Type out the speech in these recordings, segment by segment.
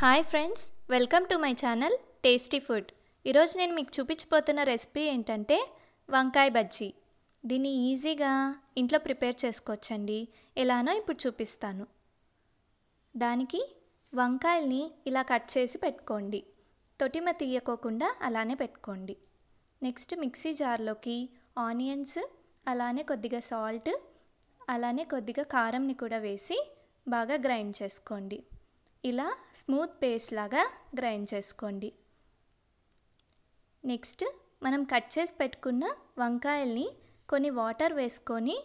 hi friends welcome to my channel tasty food ఈరోజు నేను మీకు చూపించబోతున్న రెసిపీ ఏంటంటే వంకాయ బజ్జీ దీన్ని ఈజీగా ఇంట్లో ప్రిపేర్ చేసుకోవచ్చండి ఎలానో ఇప్పుడు చూపిస్తాను దానికి వంకాయల్ని ఇలా కట్ చేసి పెట్టుకోండి తొటిమ తీయకోకుండా అలానే పెట్టుకోండి నెక్స్ట్ మిక్సీ జార్లోకి ఆనియన్స్ అలానే కొద్దిగా సాల్ట్ అలానే కొద్దిగా కారంని కూడా వేసి బాగా గ్రైండ్ చేసుకోండి ఇలా స్మూత్ పేస్ట్ లాగా గ్రైండ్ చేసుకోండి నెక్స్ట్ మనం కట్ చేసి పెట్టుకున్న వంకాయల్ని కొన్ని వాటర్ వేసుకొని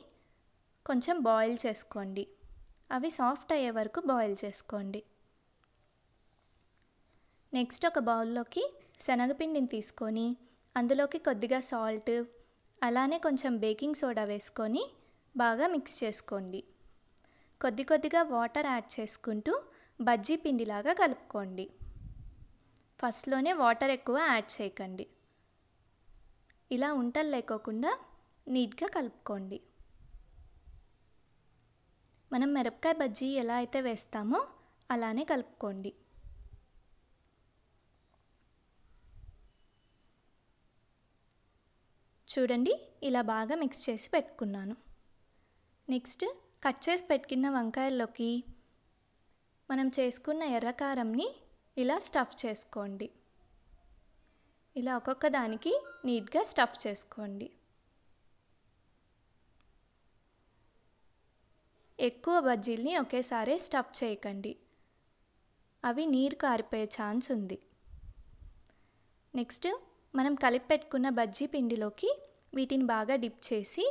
కొంచెం బాయిల్ చేసుకోండి అవి సాఫ్ట్ అయ్యే వరకు బాయిల్ చేసుకోండి నెక్స్ట్ ఒక బౌల్లోకి శనగపిండిని తీసుకొని అందులోకి కొద్దిగా సాల్ట్ అలానే కొంచెం బేకింగ్ సోడా వేసుకొని బాగా మిక్స్ చేసుకోండి కొద్ది కొద్దిగా వాటర్ యాడ్ చేసుకుంటూ బజ్జీ పిండిలాగా కలుపుకోండి ఫస్ట్లోనే వాటర్ ఎక్కువ యాడ్ చేయకండి ఇలా ఉంటలు లేకోకుండా నీట్గా కలుపుకోండి మనం మిరపకాయ బజ్జీ ఎలా అయితే వేస్తామో అలానే కలుపుకోండి చూడండి ఇలా బాగా మిక్స్ చేసి పెట్టుకున్నాను నెక్స్ట్ కట్ చేసి పెట్టుకున్న వంకాయల్లోకి మనం చేసుకున్న ఎర్రకారంని ఇలా స్టఫ్ చేసుకోండి ఇలా ఒక్కొక్క దానికి నీట్గా స్టఫ్ చేసుకోండి ఎక్కువ బజ్జీల్ని ఒకేసారి స్టఫ్ చేయకండి అవి నీరు కారిపోయే ఛాన్స్ ఉంది నెక్స్ట్ మనం కలిపి పెట్టుకున్న బజ్జీ పిండిలోకి వీటిని బాగా డిప్ చేసి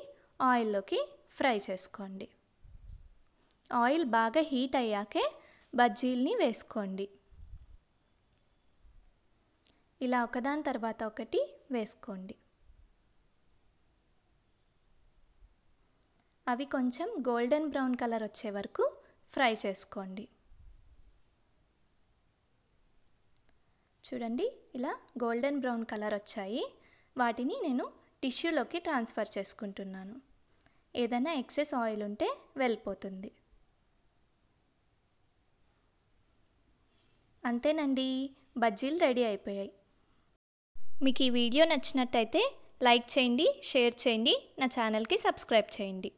ఆయిల్లోకి ఫ్రై చేసుకోండి ఆయిల్ బాగా హీట్ అయ్యాకే బజ్జీల్ని వేసుకోండి ఇలా ఒకదాని తర్వాత ఒకటి వేసుకోండి అవి కొంచెం గోల్డెన్ బ్రౌన్ కలర్ వచ్చే వరకు ఫ్రై చేసుకోండి చూడండి ఇలా గోల్డెన్ బ్రౌన్ కలర్ వచ్చాయి వాటిని నేను టిష్యూలోకి ట్రాన్స్ఫర్ చేసుకుంటున్నాను ఏదైనా ఎక్సెస్ ఆయిల్ ఉంటే వెళ్ళిపోతుంది అంతేనండి బజ్జీలు రెడీ అయిపోయాయి మీకు ఈ వీడియో నచ్చినట్టయితే లైక్ చేయండి షేర్ చేయండి నా ఛానల్కి సబ్స్క్రైబ్ చేయండి